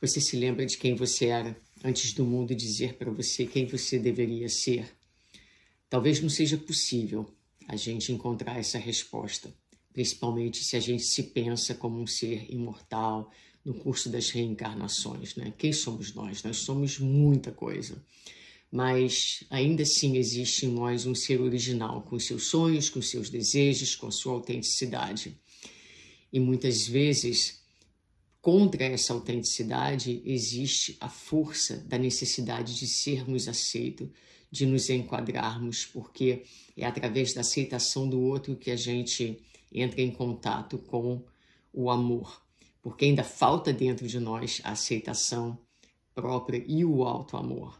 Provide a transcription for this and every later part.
Você se lembra de quem você era antes do mundo dizer para você quem você deveria ser? Talvez não seja possível a gente encontrar essa resposta, principalmente se a gente se pensa como um ser imortal no curso das reencarnações, né? Quem somos nós? Nós somos muita coisa. Mas ainda assim existe em nós um ser original, com seus sonhos, com seus desejos, com sua autenticidade. E muitas vezes Contra essa autenticidade existe a força da necessidade de sermos aceitos, de nos enquadrarmos, porque é através da aceitação do outro que a gente entra em contato com o amor, porque ainda falta dentro de nós a aceitação própria e o alto amor.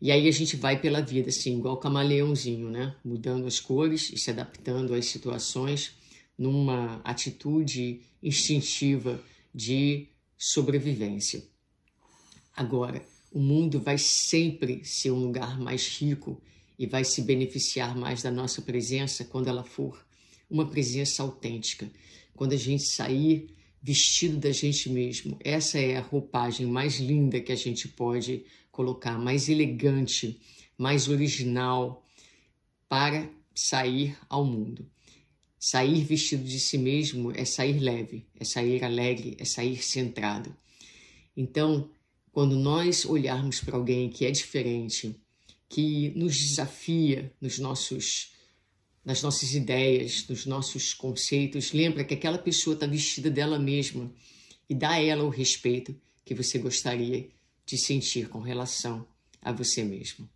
E aí a gente vai pela vida assim, igual camaleãozinho, né? Mudando as cores e se adaptando às situações numa atitude instintiva de sobrevivência. Agora, o mundo vai sempre ser um lugar mais rico e vai se beneficiar mais da nossa presença quando ela for uma presença autêntica. Quando a gente sair vestido da gente mesmo, essa é a roupagem mais linda que a gente pode colocar, mais elegante, mais original para sair ao mundo. Sair vestido de si mesmo é sair leve, é sair alegre, é sair centrado. Então, quando nós olharmos para alguém que é diferente, que nos desafia nos nossos nas nossas ideias, nos nossos conceitos, lembra que aquela pessoa está vestida dela mesma e dá a ela o respeito que você gostaria de sentir com relação a você mesmo.